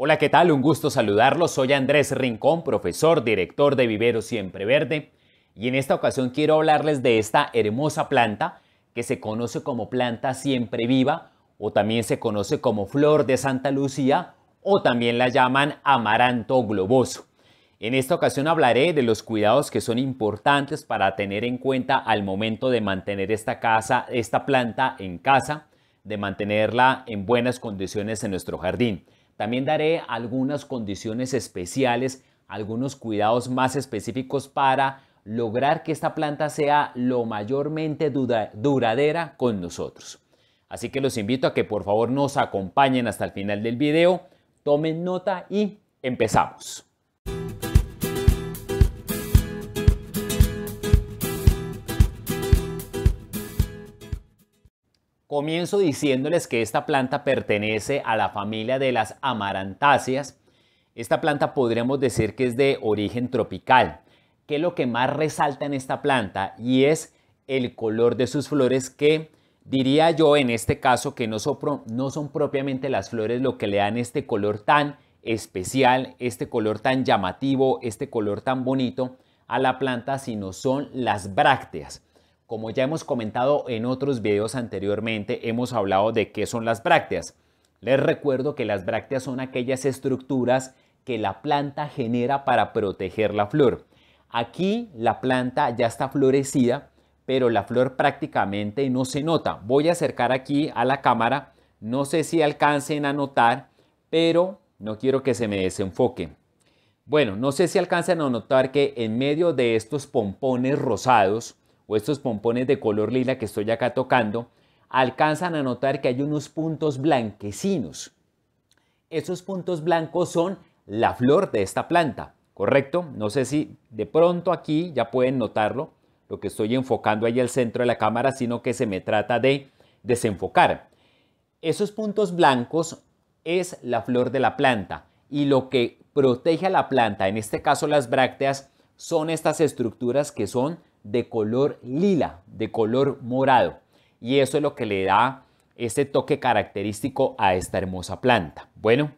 Hola, ¿qué tal? Un gusto saludarlos. Soy Andrés Rincón, profesor, director de Vivero Siempre Verde, y en esta ocasión quiero hablarles de esta hermosa planta que se conoce como planta siempre viva o también se conoce como flor de Santa Lucía o también la llaman amaranto globoso. En esta ocasión hablaré de los cuidados que son importantes para tener en cuenta al momento de mantener esta casa, esta planta en casa, de mantenerla en buenas condiciones en nuestro jardín. También daré algunas condiciones especiales, algunos cuidados más específicos para lograr que esta planta sea lo mayormente duradera con nosotros. Así que los invito a que por favor nos acompañen hasta el final del video, tomen nota y empezamos. Comienzo diciéndoles que esta planta pertenece a la familia de las amarantáceas. Esta planta podríamos decir que es de origen tropical. ¿Qué es lo que más resalta en esta planta? Y es el color de sus flores que diría yo en este caso que no son, no son propiamente las flores lo que le dan este color tan especial, este color tan llamativo, este color tan bonito a la planta, sino son las brácteas. Como ya hemos comentado en otros videos anteriormente, hemos hablado de qué son las brácteas. Les recuerdo que las brácteas son aquellas estructuras que la planta genera para proteger la flor. Aquí la planta ya está florecida, pero la flor prácticamente no se nota. Voy a acercar aquí a la cámara, no sé si alcancen a notar, pero no quiero que se me desenfoque. Bueno, no sé si alcancen a notar que en medio de estos pompones rosados o estos pompones de color lila que estoy acá tocando, alcanzan a notar que hay unos puntos blanquecinos. Esos puntos blancos son la flor de esta planta, ¿correcto? No sé si de pronto aquí ya pueden notarlo, lo que estoy enfocando ahí al centro de la cámara, sino que se me trata de desenfocar. Esos puntos blancos es la flor de la planta y lo que protege a la planta, en este caso las brácteas, son estas estructuras que son de color lila, de color morado. Y eso es lo que le da ese toque característico a esta hermosa planta. Bueno,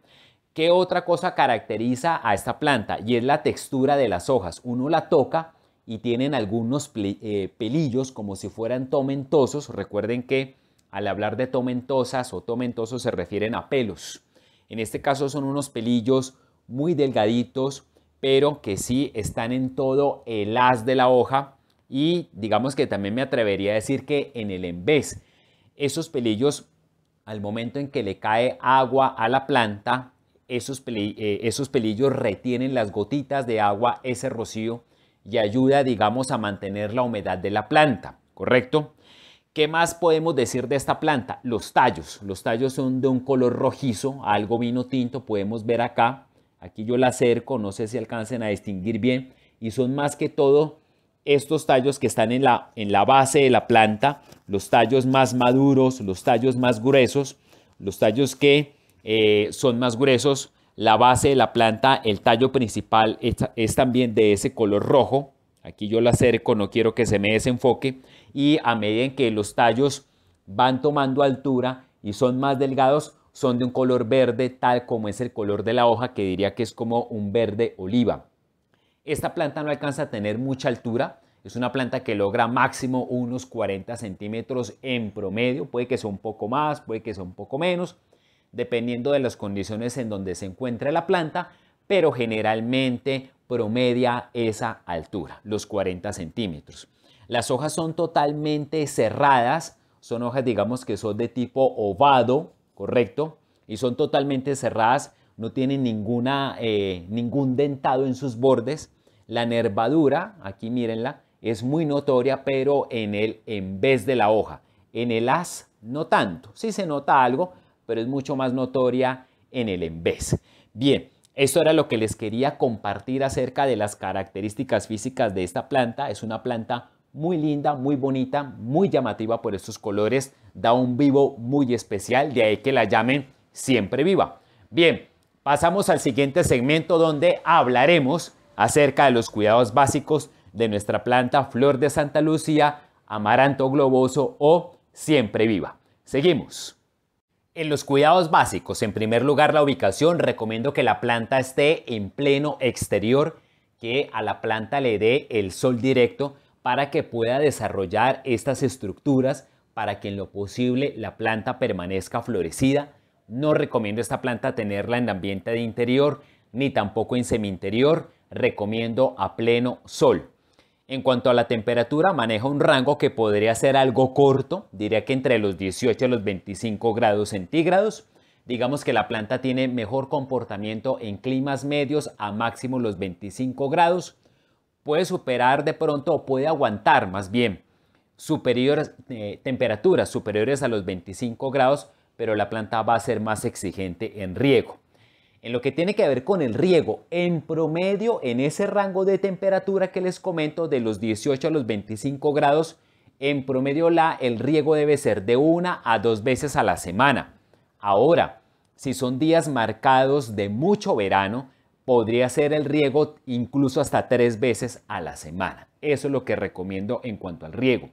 ¿qué otra cosa caracteriza a esta planta? Y es la textura de las hojas. Uno la toca y tienen algunos eh, pelillos como si fueran tomentosos. Recuerden que al hablar de tomentosas o tomentosos se refieren a pelos. En este caso son unos pelillos muy delgaditos, pero que sí están en todo el haz de la hoja y digamos que también me atrevería a decir que en el embés, esos pelillos, al momento en que le cae agua a la planta, esos, eh, esos pelillos retienen las gotitas de agua, ese rocío, y ayuda, digamos, a mantener la humedad de la planta, ¿correcto? ¿Qué más podemos decir de esta planta? Los tallos. Los tallos son de un color rojizo, algo vino tinto, podemos ver acá. Aquí yo la acerco, no sé si alcancen a distinguir bien. Y son más que todo estos tallos que están en la, en la base de la planta, los tallos más maduros, los tallos más gruesos, los tallos que eh, son más gruesos, la base de la planta, el tallo principal es, es, también de ese color rojo. Aquí yo lo acerco, no quiero que se me desenfoque. Y a medida en que los tallos van tomando altura y son más delgados, son de un color verde, tal como es el color de la hoja, que diría que es como un verde oliva. Esta planta no alcanza a tener mucha altura, es una planta que logra máximo unos 40 centímetros en promedio, puede que sea un poco más, puede que sea un poco menos, dependiendo de las condiciones en donde se encuentra la planta, pero generalmente promedia esa altura, los 40 centímetros. Las hojas son totalmente cerradas, son hojas digamos que son de tipo ovado, correcto, y son totalmente cerradas no tiene ninguna, eh, ningún dentado en sus bordes. La nervadura, aquí mírenla, es muy notoria, pero en el en vez de la hoja. En el as no tanto, sí se nota algo, pero es mucho más notoria en el en vez. Bien, esto era lo que les quería compartir acerca de las características físicas de esta planta. Es una planta muy linda, muy bonita, muy llamativa por estos colores, da un vivo muy especial, de ahí que la llamen siempre viva. Bien, Pasamos al siguiente segmento donde hablaremos acerca de los cuidados básicos de nuestra planta Flor de Santa Lucía, amaranto globoso o siempre viva. Seguimos. En los cuidados básicos, en primer lugar la ubicación, recomiendo que la planta esté en pleno exterior, que a la planta le dé el sol directo para que pueda desarrollar estas estructuras, para que en lo posible la planta permanezca florecida no recomiendo esta planta tenerla en ambiente de interior ni tampoco en semi-interior. Recomiendo a pleno sol. En cuanto a la temperatura, maneja un rango que podría ser algo corto, diría que entre los 18 a los 25 grados centígrados. Digamos que la planta tiene mejor comportamiento en climas medios a máximo los 25 grados. Puede superar de pronto o puede aguantar más bien superiores, eh, temperaturas superiores a los 25 grados pero la planta va a ser más exigente en riego. En lo que tiene que ver con el riego, en promedio, en ese rango de temperatura que les comento, de los 18 a los 25 grados, en promedio la, el riego debe ser de una a dos veces a la semana. Ahora, si son días marcados de mucho verano, podría ser el riego incluso hasta tres veces a la semana. Eso es lo que recomiendo en cuanto al riego.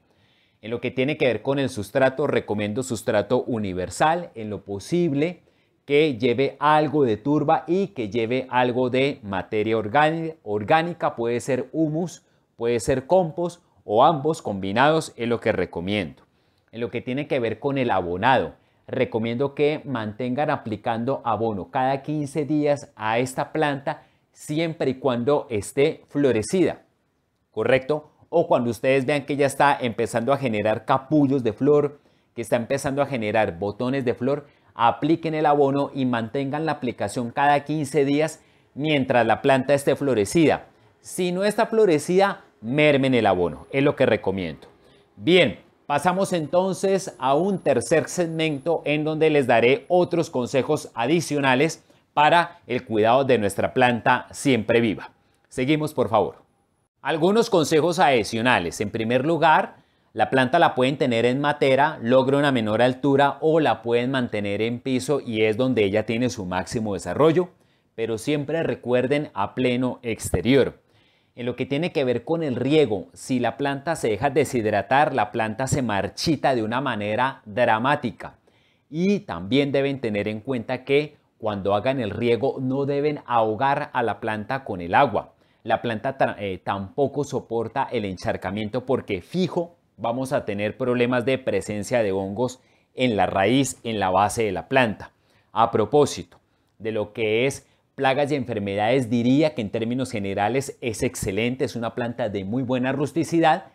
En lo que tiene que ver con el sustrato, recomiendo sustrato universal en lo posible que lleve algo de turba y que lleve algo de materia orgánica, puede ser humus, puede ser compost o ambos combinados es lo que recomiendo. En lo que tiene que ver con el abonado, recomiendo que mantengan aplicando abono cada 15 días a esta planta siempre y cuando esté florecida, ¿correcto? o cuando ustedes vean que ya está empezando a generar capullos de flor, que está empezando a generar botones de flor, apliquen el abono y mantengan la aplicación cada 15 días mientras la planta esté florecida. Si no está florecida, mermen el abono, es lo que recomiendo. Bien, pasamos entonces a un tercer segmento en donde les daré otros consejos adicionales para el cuidado de nuestra planta siempre viva. Seguimos, por favor. Algunos consejos adicionales. En primer lugar, la planta la pueden tener en matera, logra una menor altura o la pueden mantener en piso y es donde ella tiene su máximo desarrollo, pero siempre recuerden a pleno exterior. En lo que tiene que ver con el riego, si la planta se deja deshidratar, la planta se marchita de una manera dramática. Y también deben tener en cuenta que cuando hagan el riego no deben ahogar a la planta con el agua la planta eh, tampoco soporta el encharcamiento porque fijo vamos a tener problemas de presencia de hongos en la raíz, en la base de la planta. A propósito de lo que es plagas y enfermedades, diría que en términos generales es excelente, es una planta de muy buena rusticidad,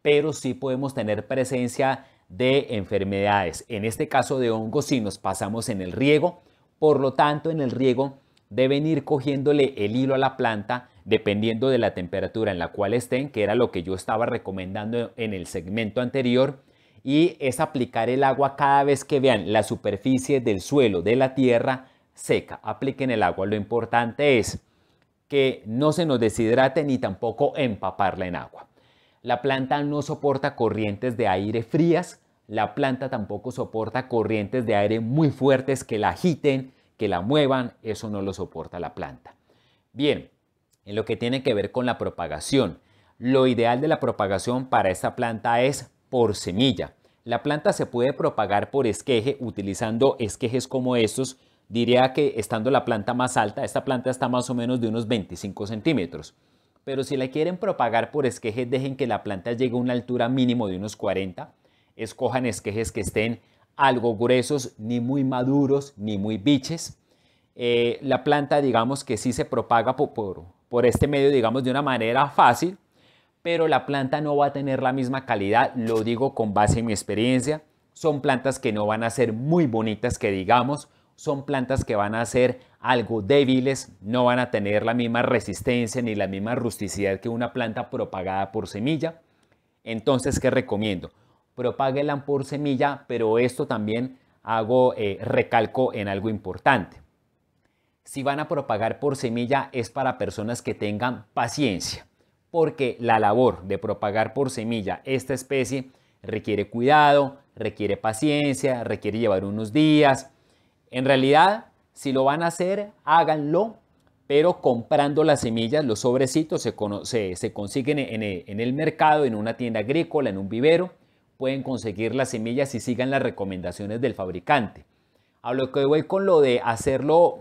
pero sí podemos tener presencia de enfermedades. En este caso de hongos, si nos pasamos en el riego, por lo tanto en el riego deben ir cogiéndole el hilo a la planta dependiendo de la temperatura en la cual estén, que era lo que yo estaba recomendando en el segmento anterior, y es aplicar el agua cada vez que vean la superficie del suelo, de la tierra seca. Apliquen el agua. Lo importante es que no se nos deshidrate ni tampoco empaparla en agua. La planta no soporta corrientes de aire frías, la planta tampoco soporta corrientes de aire muy fuertes que la agiten, que la muevan, eso no lo soporta la planta. Bien, en lo que tiene que ver con la propagación. Lo ideal de la propagación para esta planta es por semilla. La planta se puede propagar por esqueje utilizando esquejes como estos. Diría que estando la planta más alta, esta planta está más o menos de unos 25 centímetros. Pero si la quieren propagar por esquejes, dejen que la planta llegue a una altura mínimo de unos 40. Escojan esquejes que estén algo gruesos, ni muy maduros, ni muy biches. Eh, la planta, digamos que sí se propaga por por este medio, digamos, de una manera fácil, pero la planta no va a tener la misma calidad, lo digo con base en mi experiencia. Son plantas que no van a ser muy bonitas, que digamos, son plantas que van a ser algo débiles, no van a tener la misma resistencia ni la misma rusticidad que una planta propagada por semilla. Entonces, ¿qué recomiendo? Propáguela por semilla, pero esto también hago eh, recalco en algo importante si van a propagar por semilla es para personas que tengan paciencia, porque la labor de propagar por semilla esta especie requiere cuidado, requiere paciencia, requiere llevar unos días. En realidad, si lo van a hacer, háganlo, pero comprando las semillas, los sobrecitos se, consiguen en, el mercado, en una tienda agrícola, en un vivero. Pueden conseguir las semillas y sigan las recomendaciones del fabricante. A lo que voy con lo de hacerlo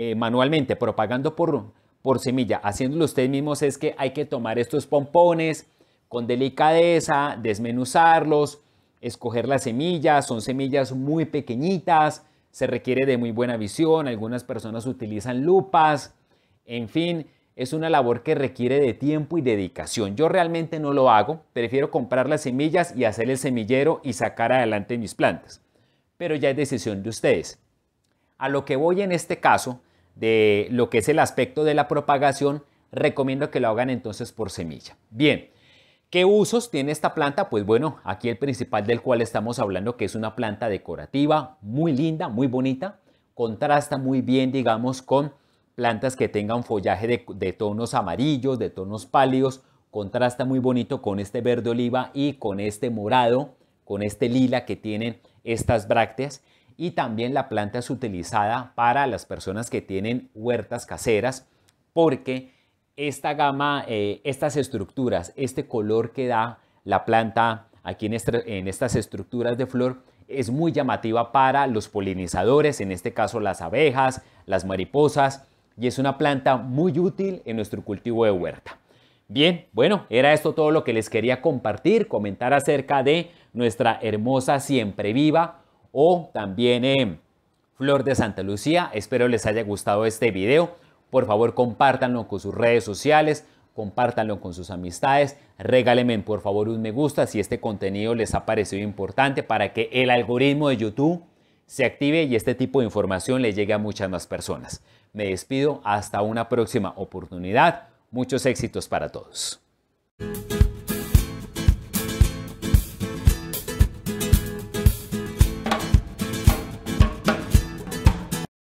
eh, manualmente, propagando por, por semilla, haciéndolo ustedes mismos, es que hay que tomar estos pompones con delicadeza, desmenuzarlos, escoger las semillas, son semillas muy pequeñitas, se requiere de muy buena visión, algunas personas utilizan lupas, en fin, es una labor que requiere de tiempo y dedicación. Yo realmente no lo hago, prefiero comprar las semillas y hacer el semillero y sacar adelante mis plantas, pero ya es decisión de ustedes. A lo que voy en este caso de lo que es el aspecto de la propagación, recomiendo que lo hagan entonces por semilla. Bien, ¿qué usos tiene esta planta? Pues bueno, aquí el principal del cual estamos hablando, que es una planta decorativa, muy linda, muy bonita, contrasta muy bien, digamos, con plantas que tengan follaje de, tonos amarillos, de tonos pálidos, contrasta muy bonito con este verde oliva y con este morado, con este lila que tienen estas brácteas y también la planta es utilizada para las personas que tienen huertas caseras porque esta gama, eh, estas estructuras, este color que da la planta aquí en, este, en estas estructuras de flor es muy llamativa para los polinizadores, en este caso las abejas, las mariposas, y es una planta muy útil en nuestro cultivo de huerta. Bien, bueno, era esto todo lo que les quería compartir, comentar acerca de nuestra hermosa siempre viva o también en Flor de Santa Lucía. Espero les haya gustado este video. Por favor, compártanlo con sus redes sociales, compártanlo con sus amistades, regálenme por favor un me gusta si este contenido les ha parecido importante para que el algoritmo de YouTube se active y este tipo de información le llegue a muchas más personas. Me despido hasta una próxima oportunidad. Muchos éxitos para todos.